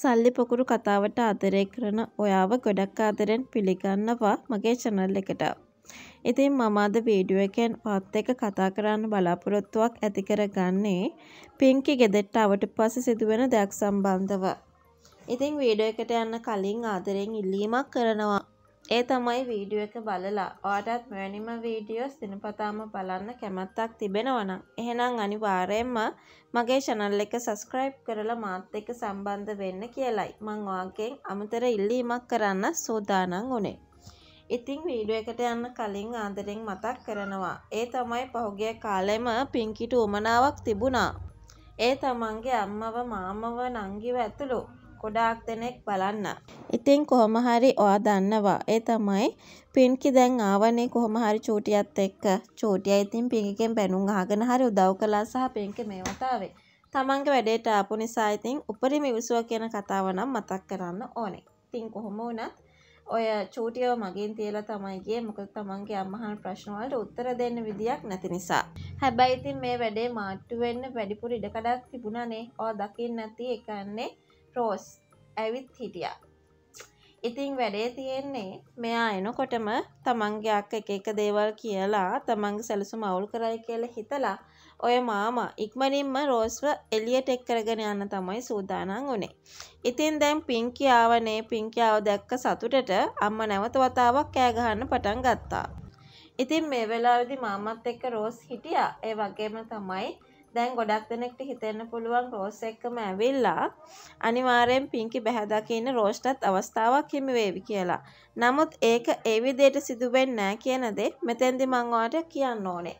සල්ලි පොකුරු කතාවට ආදරය කරන ඔයාව ගොඩක් ආදරෙන් පිළිගන්නවා මගේ channel එකට. ඉතින් මම අද වීඩියෝ එකෙන් ඔත් එක්ක කතා කරන්න බලාපොරොත්තුවක් ඇති කරගන්නේ පින්කි ගෙදරට આવට පස්සේ සිදුවෙන දෙයක් සම්බන්ධව. ඉතින් වීඩියෝ එකට යන්න කලින් ආදරෙන් ඉල්ලීමක් කරනවා ඒ තමයි වීඩියෝ එක බලලා ඔයාටත් මෙවැනිම වීඩියෝස් දිනපතාම බලන්න කැමැත්තක් තිබෙනවනම් එහෙනම් අනිවාර්යයෙන්ම මගේ channel එක subscribe කරලා මාත් එක්ක සම්බන්ධ වෙන්න කියලයි මම ඔයාගෙන් අමතර ඉල්ලීමක් කරන්න සූදානම් උනේ. ඉතිං වීඩුව එකට යන්න කලින් ආදරෙන් මතක් කරනවා. ඒ තමයි පහුගිය කාලෙම පින්කිට උමනාවක් තිබුණා. ඒ තමන්ගේ අම්මව මාමව නංගිව ඇතුළු ගොඩාක් දෙනෙක් බලන්න. ඉතින් කොහොම හරි ඔයා දන්නවා. ඒ තමයි පින්කි දැන් ආවනේ කොහොම හරි චූටියත් එක්ක. චූටියා ඉතින් පින්කිගෙන් බැනුම් අහගෙන හරි උදව් කළා සහ පින්කි මේ වතාවේ. තමන්ගේ වැඩේට ආපු නිසා ඉතින් උපරිම විසුව කියන කතාව නම් මතක් කරන්න ඕනේ. ඉතින් කොහොම වුණත් ඔය චූටියව මගින් තියලා තමයි ගියේ මොකද තමන්ගේ අම්මහන් ප්‍රශ්න වලට උත්තර දෙන්න විදියක් නැති නිසා. හැබැයි ඉතින් මේ වැඩේ මාට්ටු වෙන්න වැඩිපුර ඉඩකඩක් තිබුණානේ. ඔය දකින්න නැති එකන්නේ රෝස් ඇවිත් හිටියා ඉතිං වැඩේ තියෙන්නේ මෙයා එනකොටම තමන්ගේ අක්ක එක එක දේවල් කියලා තමන්ගේ සැලසුම අවුල් කරයි කියලා හිතලා ඔය මාමා ඉක්මනින්ම රෝස්ව එළියට එක් කරගෙන යන්න තමයි සූදානම් වුනේ. ඉතින් දැන් පින්කි ආවනේ පින්කියාව දැක්ක සතුටට අම්මා නැවත වතාවක් කෑ ගහන්න පටන් ගත්තා. ඉතින් මේ වෙලාවේදී මාමත් එක්ක රෝස් හිටියා. ඒ වගේම තමයි දැන් ගොඩක් දෙනෙක්ට හිතෙන්න පුළුවන් රෝස් එක්කම ඇවිල්ලා අනිවාර්යෙන් පිංකි බැහැදකින්න රෝස්ටත් අවස්ථාවක් හිමි වේවි කියලා. නමුත් ඒක ඒ විදිහට සිදු වෙන්නේ නැහැ කියන දෙත් මෙතෙන්දි මම ඔයාලට කියන්න ඕනේ.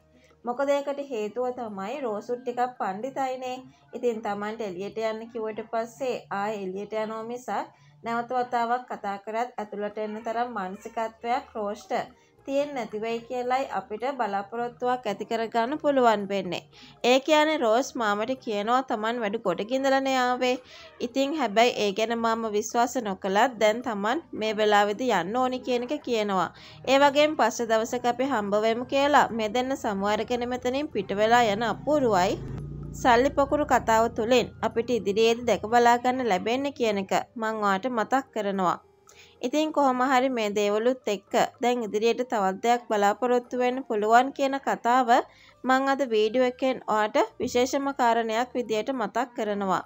මොකද ඒකට හේතුව තමයි රෝසුත් ටිකක් පණ්ඩිතයිනේ. ඉතින් Tamanට එළියට යන්න කිව්වට පස්සේ ආයෙ එළියට යනවා මිසක් නැවත වතාවක් කතා කරත් ඇතුළට එන්න තරම් මානසිකත්වයක් රෝෂ්ට තියෙන්නේ නැති වෙයි කියලයි අපිට බලාපොරොත්තුවක් ඇති කරගන්න පුළුවන් වෙන්නේ. ඒ කියන්නේ රෝස් මාමට කියනවා Taman වැඩි කොටකින්දලනේ ආවේ. ඉතින් හැබැයි ඒ ගැන මාම විශ්වාස නොකලත් දැන් Taman මේ වෙලාවේදී යන්න ඕනි කියන එක කියනවා. ඒ වගේම පස්සේ දවසක අපි හම්බ වෙමු කියලා මේ දෙන්න සමුවරගෙන මෙතනින් පිට වෙලා යන අපූර්වයි. සල්ලි පොකුරු කතාව තුළින් අපිට ඉදිරියේදී දැක බලා ගන්න ලැබෙන්න කියන එක මම ඔයාලට මතක් කරනවා. ඉතින් කොහොම හරි මේ දේවලුත් එක්ක දැන් ඉදිරියට තවත් දෙයක් බලාපොරොත්තු වෙන්න පුළුවන් කියන කතාව මං අද වීඩියෝ එකෙන් ඔයාට විශේෂම කාරණයක් විදියට මතක් කරනවා.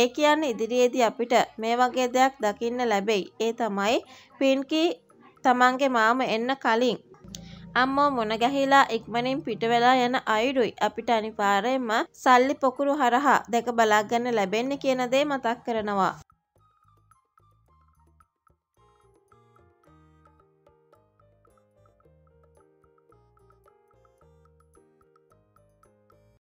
ඒ කියන්නේ ඉදිරියේදී අපිට මේ වගේ දෙයක් දකින්න ලැබෙයි. ඒ තමයි පින්කි තමන්ගේ මාම එන්න කලින් අම්මෝ මොන ගැහිලා ඉක්මනින් පිටවෙලා යන අයුරුයි අපිට අනිවාර්යයෙන්ම සල්ලි පොකුරු හරහා දැක බලාගන්න ලැබෙන්නේ කියන දේ මතක් කරනවා.